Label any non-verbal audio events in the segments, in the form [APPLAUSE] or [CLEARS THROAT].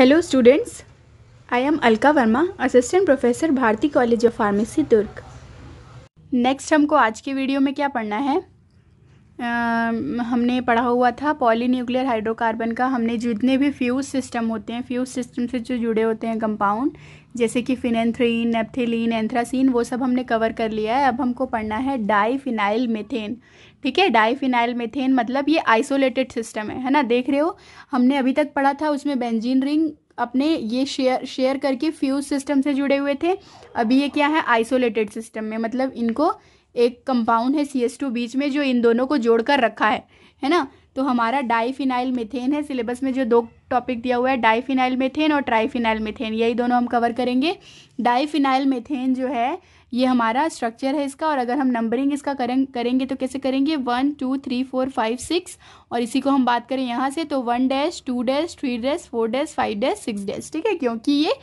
Hello students I am Alka Verma assistant professor Bharti college of pharmacy Durg next हमको आज के video में क्या पढ़ना है आ, हमने पढ़ा हुआ था पॉली न्यूक्लियर हाइड्रोकार्बन का हमने जितने भी फ्यूज सिस्टम होते हैं फ्यूज सिस्टम से जो जुड़े होते हैं कंपाउंड जैसे कि फिनेंथ्रीन नेप्थिलीन एंथ्रासीन वो सब हमने कवर कर लिया है अब हमको पढ़ना है डाईफिनाइल मेथेन ठीक है डाईफिनाइल मेथेन मतलब ये आइसोलेटेड सिस्टम है है ना देख रहे हो हमने अभी तक पढ़ा था उसमें बेंजीन रिंग अपने ये शेयर शेयर करके फ्यूज सिस्टम से जुड़े हुए थे अभी ये क्या है आइसोलेटेड सिस्टम में मतलब इनको एक कंपाउंड है सी एस टू बीच में जो इन दोनों को जोड़कर रखा है है ना तो हमारा डाईफिनाइल मेथेन है सिलेबस में जो दो टॉपिक दिया हुआ है डाईफिनाइल मेथेन और ट्राईफिनाइल मेथेन यही दोनों हम कवर करेंगे डाईफिनाइल मेथेन जो है ये हमारा स्ट्रक्चर है इसका और अगर हम नंबरिंग इसका करें करेंगे तो कैसे करेंगे one two three four five six और इसी को हम बात करें यहाँ से तो one dash two dash three dash four dash five dash six dash ठीक है क्योंकि ये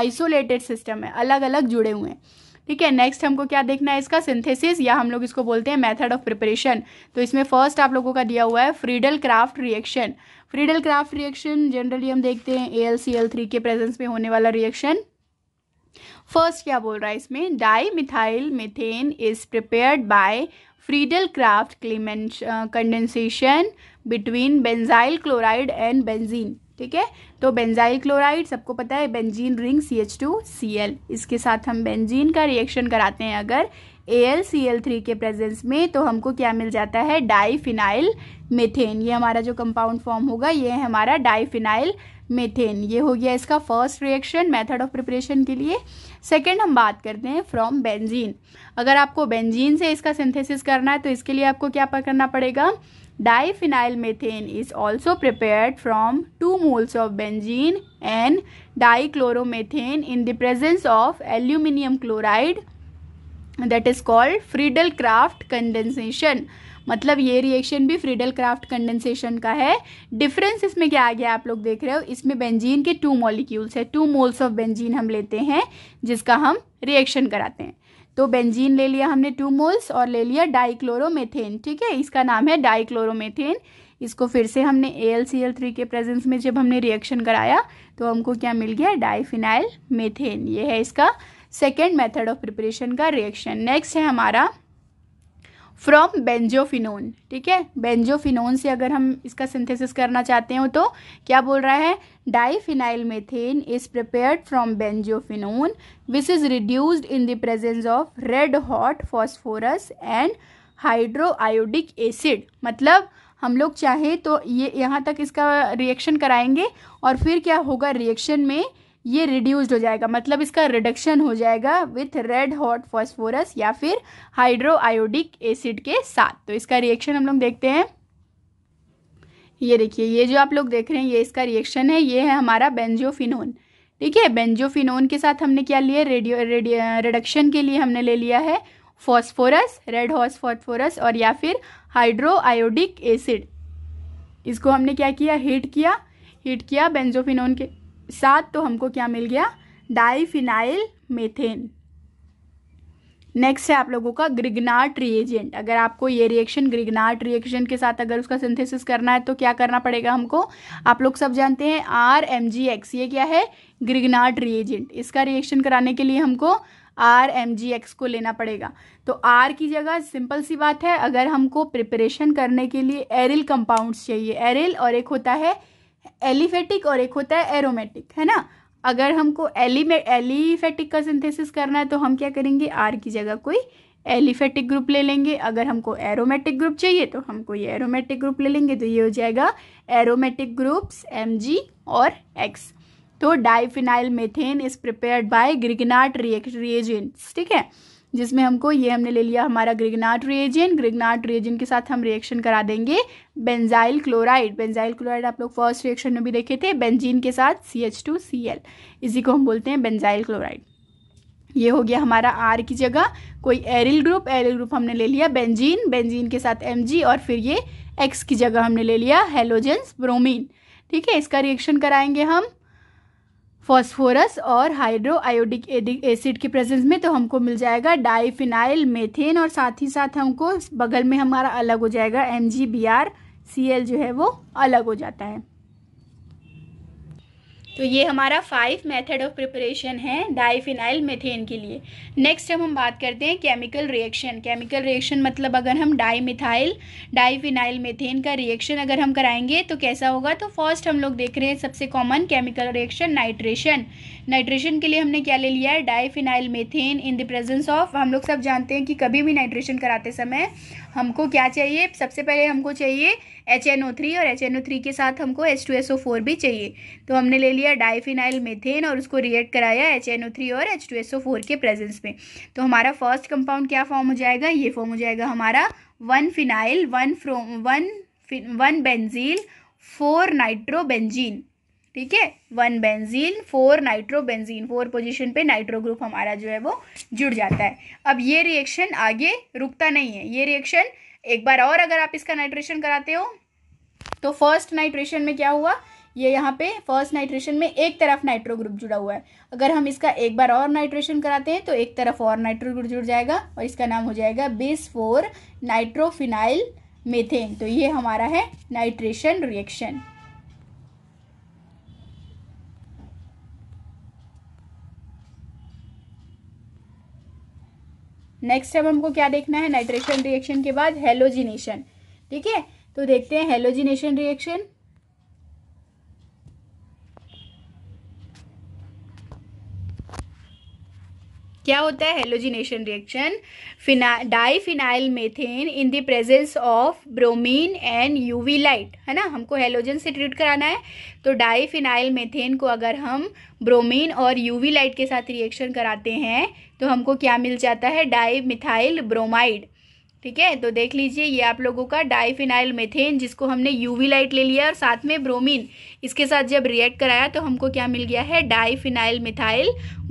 आइसोलेटेड सिस्टम है अलग अलग जुड़े हुए हैं ठीक है नेक्स्ट हमको क्या देखना है इसका सिंथेसिस या हम लोग इसको बोलते हैं मेथड ऑफ प्रिपरेशन तो इसमें फर्स्ट आप लोगों का दिया हुआ है Friedel craft reaction Friedel craft reaction generally हम देखते हैं A L C L three के प्रेजेंस में होने वाला रिएक्शन फर्स्ट क्या बोल रहा है इसमें dimethyl methane is prepared by Friedel Craft condensation between benzyl chloride and benzene ठीक है तो बेंजाइल क्लोराइड सबको पता है benzene ring C H two C L इसके साथ हम बेंजीन का रिएक्शन कराते हैं अगर A L C L three के प्रेजेंस में तो हमको क्या मिल जाता है डाईफिनाइल मेथेन ये हमारा जो कंपाउंड फॉर्म होगा ये है हमारा डाईफिनाइल मेथेन ये हो गया इसका first reaction method of preparation के लिए सेकंड हम बात करते हैं फ्रॉम बेंजीन अगर आपको बेंजीन से इसका सिंथेसिस करना है तो इसके लिए आपको क्या करना पड़ेगा Diphenyl methane is also prepared from 2 moles of benzene and dichloromethane in the presence of aluminium chloride that is called Friedel Craft condensation. मतलब ये रिएक्शन भी फ्रीडल क्राफ्ट कंडेंसेशन का है डिफरेंस इसमें क्या आ गया आप लोग देख रहे हो इसमें बेंजीन के टू मॉलिक्यूल्स है टू मोल्स ऑफ बेंजीन हम लेते हैं जिसका हम रिएक्शन कराते हैं तो बेंजीन ले लिया हमने टू मोल्स और ले लिया डाइक्लोरोमेथेन ठीक है इसका नाम है डाइक्लोरोमेथेन इसको फिर से हमने A L C L three के प्रेजेंस में जब हमने रिएक्शन कराया तो हमको क्या मिल गया डाइफिनाइल मेथेन ये है इसका सेकेंड मेथड ऑफ प्रिपरेशन का रिएक्शन नेक्स्ट है हमारा फ्रॉम बेंजोफिनोन ठीक है बेंजोफिनोन से अगर हम इसका सिंथेसिस करना चाहते हो तो क्या बोल रहा है diphenyl methane is prepared from benzophenone which is reduced in the presence of red hot phosphorus and hydroiodic acid मतलब हम लोग चाहे तो ये यहाँ तक इसका रिएक्शन कराएंगे और फिर क्या होगा रिएक्शन में ये रिड्यूस्ड हो जाएगा मतलब इसका रिडक्शन हो जाएगा विथ रेड हॉट फॉस्फोरस या फिर हाइड्रो आयोडिक एसिड के साथ तो इसका रिएक्शन हम लोग देखते हैं ये देखिए ये जो आप लोग देख रहे हैं ये इसका रिएक्शन है ये है हमारा बेंजोफिनोन ठीक है बेंजोफिनोन के साथ हमने क्या लिया रेडियो रिडक्शन के लिए हमने ले लिया है फॉस्फोरस रेड हॉस फॉस्फोरस और या फिर हाइड्रो आयोडिक एसिड इसको हमने क्या किया हीट किया हीट किया बेंजोफिनोन के साथ तो हमको क्या मिल गया डाईफिनाइल मेथेन नेक्स्ट है आप लोगों का ग्रिगनाट रिएजेंट अगर आपको ये रिएक्शन ग्रिगनाट रिएक्शन के साथ अगर उसका सिंथेसिस करना है तो क्या करना पड़ेगा हमको आप लोग सब जानते हैं आर एम जी एक्स ये क्या है ग्रिगनाट रिएजेंट इसका रिएक्शन कराने के लिए हमको आर एम जी एक्स को लेना पड़ेगा तो आर की जगह सिंपल सी बात है अगर हमको प्रिपरेशन करने के लिए एरिल कंपाउंड्स चाहिए एरिल और एक होता है एलिफेटिक और एक होता है एरोमेटिक है ना अगर हमको एलिमे एलिफेटिक का सिंथेसिस करना है तो हम क्या करेंगे आर की जगह कोई एलिफेटिक ग्रुप ले लेंगे अगर हमको एरोमेटिक ग्रुप चाहिए तो हमको ये एरोमेटिक ग्रुप ले लेंगे तो ये हो जाएगा एरोमेटिक ग्रुप्स एम और एक्स तो diphenyl methane is prepared by Grignard reagents ठीक है जिसमें हमको ये हमने ले लिया हमारा ग्रिगनाट रिएजन ग्रिगनाट रिएजन के साथ हम रिएक्शन करा देंगे बेंजाइल क्लोराइड बेंजाइल क्लोराइड आप लोग फर्स्ट रिएक्शन में भी देखे थे बेंजीन के साथ C H two C L इसी को हम बोलते हैं बेंजाइल क्लोराइड ये हो गया हमारा आर की जगह कोई एरिल ग्रुप एरिल ग्रुप हमने ले लिया बेंजीन बेंजीन के साथ एम जी और फिर ये एक्स की जगह हमने ले लिया हेलोजेंस ब्रोमिन ठीक है इसका रिएक्शन कराएंगे हम फॉस्फोरस और हाइड्रो आयोडिक एसिड के प्रेजेंस में तो हमको मिल जाएगा डाइफिनाइल मेथेन और साथ ही साथ हमको बगल में हमारा अलग हो जाएगा M G B R C L जो है वो अलग हो जाता है तो ये हमारा फाइव मेथड ऑफ प्रिपरेशन है डाईफिनाइल मेथेन के लिए नेक्स्ट हम हम बात करते हैं केमिकल रिएक्शन केमिकल रिएक्शन मतलब अगर हम डाई मिथाइल डाईफिनाइल मेथेन का रिएक्शन अगर हम कराएंगे तो कैसा होगा तो फर्स्ट हम लोग देख रहे हैं सबसे common chemical reaction nitration nitration के लिए हमने क्या ले लिया है diphenyl methane in the presence of हम लोग सब जानते हैं कि कभी भी नाइट्रेशन कराते समय हमको क्या चाहिए सबसे पहले हमको चाहिए एच एन ओ थ्री और एच एन ओ थ्री के साथ हमको H two S O four भी चाहिए तो हमने ले लिया डाइफिनाइल मेथेन और उसको रिएक्ट कराया एच एन ओ थ्री और H two S O four के प्रेजेंस में तो हमारा फर्स्ट कंपाउंड क्या फॉर्म हो जाएगा ये फॉर्म हो जाएगा हमारा one phenyl one fro one one benzil four nitrobenzene ठीक है one benzene four nitrobenzene four position पे नाइट्रो ग्रुप हमारा जो है वो जुड़ जाता है अब ये रिएक्शन आगे रुकता नहीं है ये रिएक्शन एक बार और अगर आप इसका नाइट्रेशन कराते हो तो फर्स्ट नाइट्रेशन में क्या हुआ ये यहाँ पे फर्स्ट नाइट्रेशन में एक तरफ नाइट्रो ग्रुप जुड़ा हुआ है अगर हम इसका एक बार और नाइट्रेशन कराते हैं तो एक तरफ और नाइट्रो ग्रुप जुड़ जाएगा और इसका नाम हो जाएगा बेस फोर नाइट्रोफिनाइल मेथेन तो ये हमारा है नाइट्रेशन रिएक्शन नेक्स्ट अब हमको क्या देखना है नाइट्रेशन रिएक्शन के बाद हेलोजिनेशन ठीक है तो देखते हैं हेलोजिनेशन रिएक्शन क्या होता है हेलोजिनेशन रिएक्शन फिना diphenyl methane in the presence of bromine and UV light है ना हमको हेलोजन से ट्रीट कराना है तो डाई फिनाइल मेथेन को अगर हम ब्रोमीन और यूवी लाइट के साथ रिएक्शन कराते हैं तो हमको क्या मिल जाता है डाई मिथाइल ब्रोमाइड ठीक है तो देख लीजिए ये आप लोगों का डाईफिनाइल मेथेन जिसको हमने यूवी लाइट ले लिया और साथ में ब्रोमीन इसके साथ जब रिएक्ट कराया तो हमको क्या मिल गया है डाईफिनाइल मिथाइल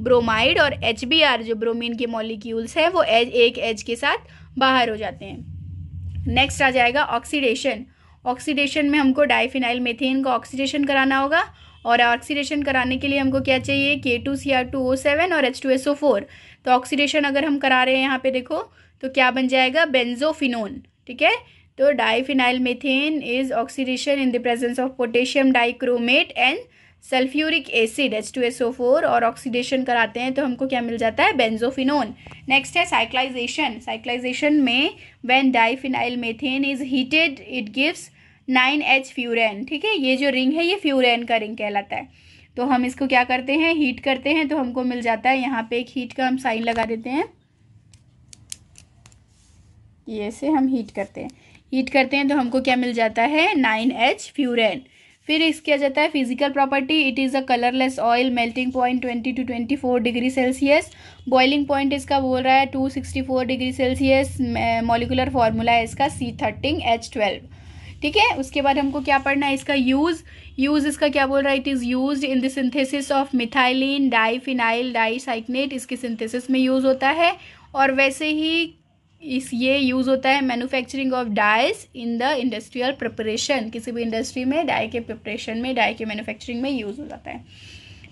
ब्रोमाइड और एच जो ब्रोमीन के मॉलिक्यूल्स हैं वो एज, एक एज के साथ बाहर हो जाते हैं नेक्स्ट आ जाएगा ऑक्सीडेशन ऑक्सीडेशन में हमको डाईफिनाइल मेथेन का ऑक्सीडेशन कराना होगा और ऑक्सीडेशन कराने के लिए हमको क्या चाहिए K two C R two O seven और H two S O four तो ऑक्सीडेशन अगर हम करा रहे हैं यहाँ पे देखो तो क्या बन जाएगा बेंजोफिनोन ठीक है तो diphenyl methane is oxidation in the presence of potassium dichromate and sulphuric acid H two S O four और ऑक्सीडेशन कराते हैं तो हमको क्या मिल जाता है बेंजोफिनोन नेक्स्ट है साइक्लाइजेशन साइक्लाइजेशन में when diphenyl methane is heated it gives nine H furan ठीक है ये जो रिंग है ये फ्यूरेन का रिंग कहलाता है तो हम इसको क्या करते हैं हीट करते हैं तो हमको मिल जाता है यहाँ पे एक हीट का हम साइन लगा देते हैं ये से हम हीट करते हैं हीट करते हैं तो हमको क्या मिल जाता है नाइन एच फ्यूरेन फिर इसके आ जाता है physical property it is a colourless oil melting point twenty two twenty four degree Celsius boiling point इसका बोल रहा है two sixty four degree Celsius molecular formula है इसका सी थर्टीन एच ट्वेल्व ठीक है उसके बाद हमको क्या पढ़ना है इसका यूज यूज इसका क्या बोल रहा है it is use in the synthesis of methylene diphenyl diisocyanate इसके सिंथेसिस में यूज होता है और वैसे ही इस ये यूज़ होता है manufacturing of dyes in the industrial preparation किसी भी इंडस्ट्री में डाई के प्रिपरेशन में डाई के मैन्युफैक्चरिंग में यूज़ हो जाता है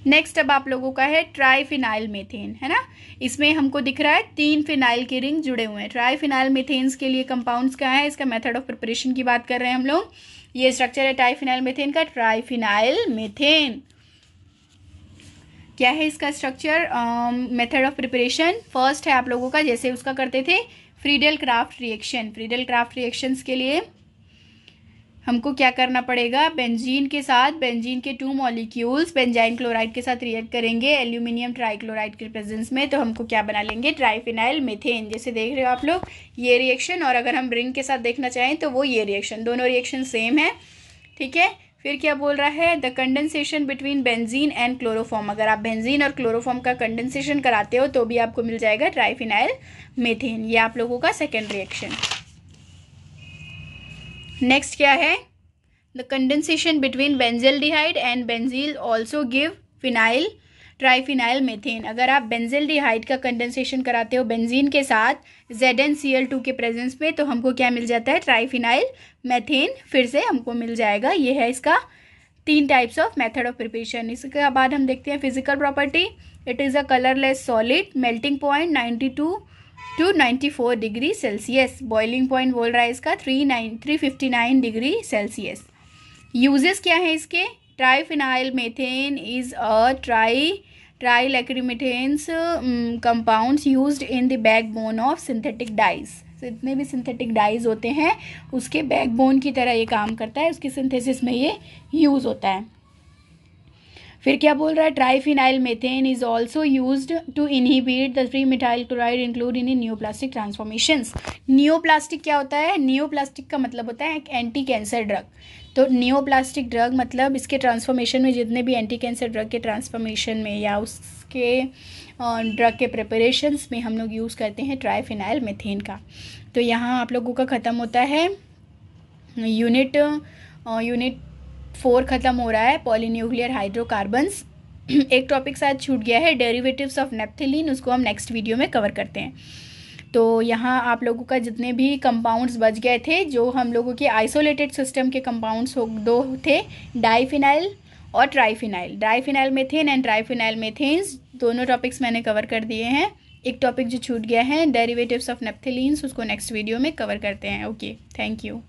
नेक्स्ट अब आप लोगों का है ट्राई फिनाइल मेथेन है ना इसमें हमको दिख रहा है तीन फिनाइल के रिंग जुड़े हुए हैं ट्राई फिनाइल मेथेन्स के लिए कंपाउंड्स क्या है इसका मेथड ऑफ प्रिपरेशन की बात कर रहे हैं हम लोग ये स्ट्रक्चर है ट्राईफिनाइल मेथेन का ट्राईफिनाइल मेथेन क्या है इसका structure method of preparation first है आप लोगों का जैसे उसका करते थे Friedel craft reaction Friedel Craft reactions के लिए हमको क्या करना पड़ेगा बेंजीन के साथ बेंजीन के टू मॉलिक्यूल्स बेंजाइन क्लोराइड के साथ रिएक्ट करेंगे एल्यूमिनियम ट्राइक्लोराइड के प्रेजेंस में तो हमको क्या बना लेंगे ट्राइफिनाइल मेथेन जैसे देख रहे हो आप लोग ये रिएक्शन और अगर हम रिंग के साथ देखना चाहें तो वो ये रिएक्शन दोनों रिएक्शन सेम है ठीक है फिर क्या बोल रहा है the condensation between benzene and chloroform अगर आप बेंजीन और क्लोरोफॉर्म का कंडेंसेशन कराते हो तो भी आपको मिल जाएगा ट्राइफिनाइल मेथेन ये आप लोगों का सेकेंड रिएक्शन नेक्स्ट क्या है the condensation between benzaldehyde and benzil also give phenyl triphenyl methane अगर आप बेंजिल डिहाइड का कंडेंसेशन कराते हो बेंजीन के साथ Z N C L two के प्रेजेंस में तो हमको क्या मिल जाता है ट्राईफिनाइल मेथेन फिर से हमको मिल जाएगा ये है इसका तीन types of method of preparation इसके बाद हम देखते हैं physical property it is a colourless solid melting point ninety two 294 degree Celsius boiling point बोल रहा है इसका three nine three fifty nine degree Celsius uses क्या है इसके triphenyl methane is a tri लेक्रीमिथेन्स compounds use in the backbone of synthetic dyes जितने भी सिंथेटिक डाइज होते हैं उसके बैकबोन की तरह ये काम करता है उसकी सिंथेसिस में ये यूज़ होता है फिर क्या बोल रहा है triphenyl methane is also use to inhibit the free methyl chloride include in new plastic transformation new plastic क्या होता है न्यू प्लास्टिक का मतलब होता है एक एंटी कैंसर ड्रग तो न्यू प्लास्टिक ड्रग मतलब इसके ट्रांसफॉर्मेशन में जितने भी एंटी कैंसर ड्रग के ट्रांसफॉर्मेशन में या उसके ड्रग के प्रपरेशन में हम लोग यूज़ करते हैं ट्राईफिनाइल मेथेन का तो यहाँ आप लोगों का ख़त्म होता है यूनिट यूनिट फोर ख़त्म हो रहा है पॉलीन्यूक्लियर हाइड्रोकार्बन्स [CLEARS THROAT] एक टॉपिक साथ छूट गया है डेरिवेटिव्स ऑफ नेप्थिलीन उसको हम नेक्स्ट वीडियो में कवर करते हैं तो यहाँ आप लोगों का जितने भी कंपाउंड्स बच गए थे जो हम लोगों के आइसोलेटेड सिस्टम के कंपाउंड्स दो थे डाइफिनाइल और triphenyl diphenyl methane and triphenyl methanes दोनों टॉपिक्स मैंने कवर कर दिए हैं एक टॉपिक जो छूट गया है डेरिवेटिव्स ऑफ नेप्थिलीन्स उसको नेक्स्ट वीडियो में कवर करते हैं ओके थैंक यू